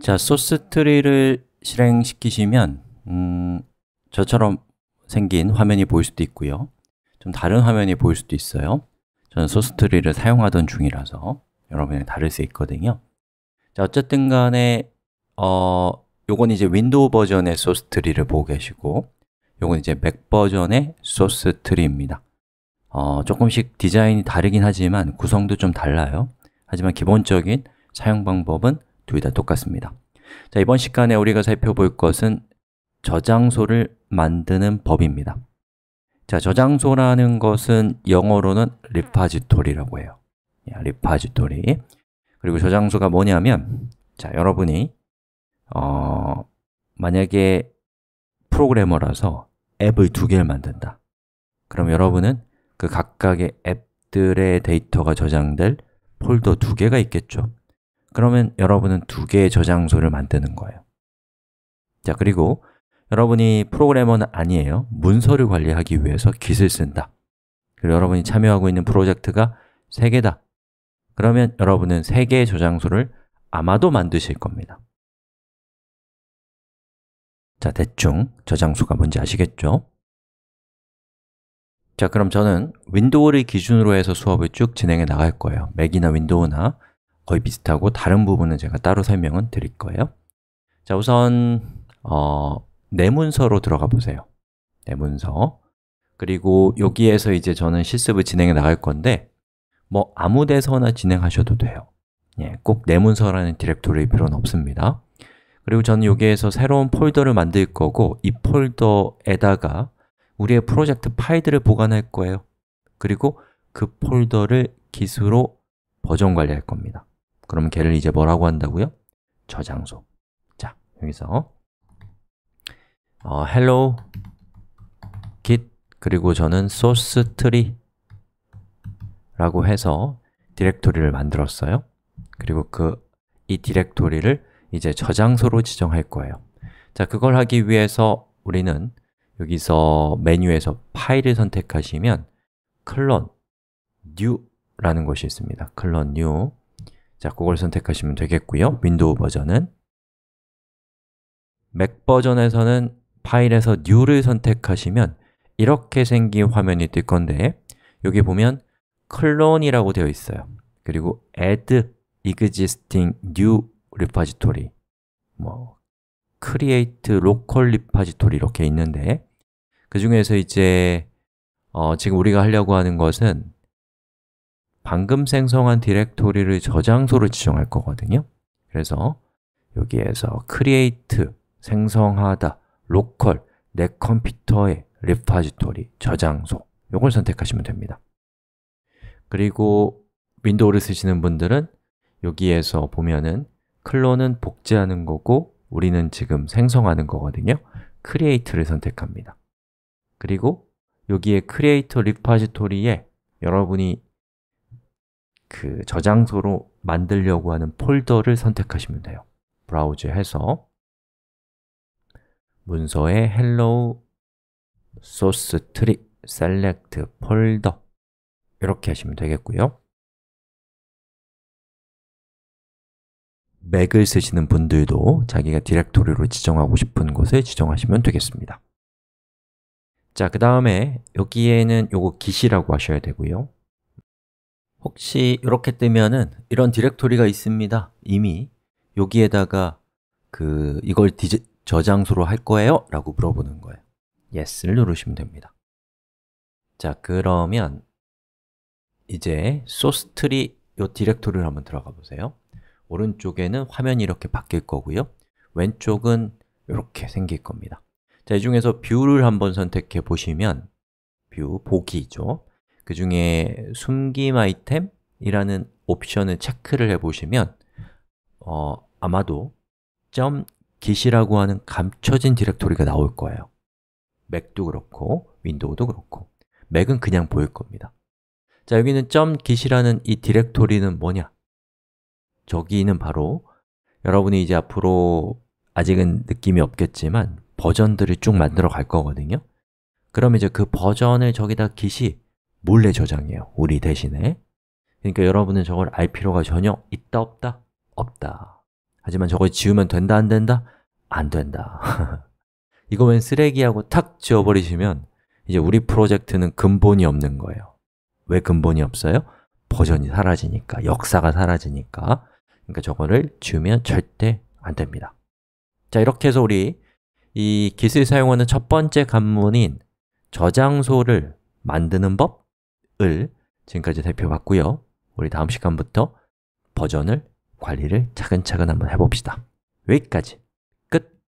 자, 소스 트리를 실행시키시면 음, 저처럼 생긴 화면이 보일 수도 있고요 좀 다른 화면이 보일 수도 있어요 저는 소스 트리를 사용하던 중이라서 여러분이 다를 수 있거든요 자, 어쨌든 간에 어, 요건 이제 윈도우 버전의 소스 트리를 보고 계시고 요건 이제 맥 버전의 소스 트리입니다 어, 조금씩 디자인이 다르긴 하지만 구성도 좀 달라요 하지만 기본적인 사용 방법은 둘다 똑같습니다 자, 이번 시간에 우리가 살펴볼 것은 저장소를 만드는 법입니다 자, 저장소라는 것은 영어로는 리파지토리라고 해요 예, 리파지토리 그리고 저장소가 뭐냐면 자, 여러분이 어, 만약에 프로그래머라서 앱을 두 개를 만든다 그럼 여러분은 그 각각의 앱들의 데이터가 저장될 폴더 두 개가 있겠죠 그러면 여러분은 두 개의 저장소를 만드는 거예요 자, 그리고 여러분이 프로그래머는 아니에요 문서를 관리하기 위해서 깃을 쓴다 그리고 여러분이 참여하고 있는 프로젝트가 세 개다 그러면 여러분은 세 개의 저장소를 아마도 만드실 겁니다 자, 대충 저장소가 뭔지 아시겠죠? 자, 그럼 저는 윈도우를 기준으로 해서 수업을 쭉 진행해 나갈 거예요 맥이나 윈도우나 거의 비슷하고 다른 부분은 제가 따로 설명은 드릴 거예요 자 우선 어, 내문서로 들어가 보세요 내문서 그리고 여기에서 이제 저는 실습을 진행해 나갈 건데 뭐 아무 데서나 진행하셔도 돼요 예, 꼭 내문서라는 디렉토리일 필요는 없습니다 그리고 저는 여기에서 새로운 폴더를 만들 거고 이 폴더에다가 우리의 프로젝트 파일들을 보관할 거예요 그리고 그 폴더를 기수로 버전 관리할 겁니다 그럼 걔를 이제 뭐라고 한다고요? 저장소 자, 여기서 어, hello git 그리고 저는 source tree 라고 해서 디렉토리를 만들었어요 그리고 그 이 디렉토리를 이제 저장소로 지정할 거예요 자, 그걸 하기 위해서 우리는 여기서 메뉴에서 파일을 선택하시면 클론 new라는 것이 있습니다 클론 new 자, 그걸 선택하시면 되겠고요 윈도우 버전은 맥 버전에서는 파일에서 new를 선택하시면 이렇게 생긴 화면이 뜰 건데 여기 보면 클론이라고 되어 있어요 그리고 add existing new repository 뭐 create local repository 이렇게 있는데 그 중에서 이제 어, 지금 우리가 하려고 하는 것은 방금 생성한 디렉토리를 저장소를 지정할 거거든요 그래서 여기에서 create, 생성하다, 로컬, 내 컴퓨터의 리파지토리, 저장소 이걸 선택하시면 됩니다 그리고 윈도우를 쓰시는 분들은 여기에서 보면은 클론은 복제하는 거고 우리는 지금 생성하는 거거든요 create를 선택합니다 그리고 여기에 create 리파지토리에 여러분이 그 저장소로 만들려고 하는 폴더를 선택하시면 돼요 브라우저에서 문서에 hello source tree select 폴더 이렇게 하시면 되겠고요 맥을 쓰시는 분들도 자기가 디렉토리로 지정하고 싶은 곳에 지정하시면 되겠습니다 자, 그 다음에 여기에는 요거 기시라고 하셔야 되고요 혹시 이렇게 뜨면은 이런 디렉토리가 있습니다 이미 여기에다가 그 이걸 디지, 저장소로 할 거예요? 라고 물어보는 거예요 yes를 누르시면 됩니다 자 그러면 이제 소스트리 이 디렉토리를 한번 들어가 보세요 오른쪽에는 화면이 이렇게 바뀔 거고요 왼쪽은 이렇게 생길 겁니다 자, 이 중에서 뷰를 한번 선택해 보시면 뷰, 보기죠 그 중에 숨김 아이템이라는 옵션을 체크를 해보시면 어, 아마도 .git이라고 하는 감춰진 디렉토리가 나올 거예요 맥도 그렇고 윈도우도 그렇고 맥은 그냥 보일 겁니다 자, 여기는 .git이라는 이 디렉토리는 뭐냐? 저기는 바로 여러분이 이제 앞으로 아직은 느낌이 없겠지만 버전들을 쭉 만들어 갈 거거든요 그럼 이제 그 버전을 저기다 git이 몰래 저장해요. 우리 대신에. 그러니까 여러분은 저걸 알 필요가 전혀 있다 없다? 없다. 하지만 저걸 지우면 된다 안 된다? 안 된다. 이거면 쓰레기하고 탁 지워버리시면 이제 우리 프로젝트는 근본이 없는 거예요. 왜 근본이 없어요? 버전이 사라지니까, 역사가 사라지니까 그러니까 저거를 지우면 절대 안 됩니다. 자, 이렇게 해서 우리 이 깃을 사용하는 첫 번째 관문인 저장소를 만드는 법을 지금까지 살펴봤고요 우리 다음 시간부터 버전을 관리를 차근차근 한번 해봅시다 여기까지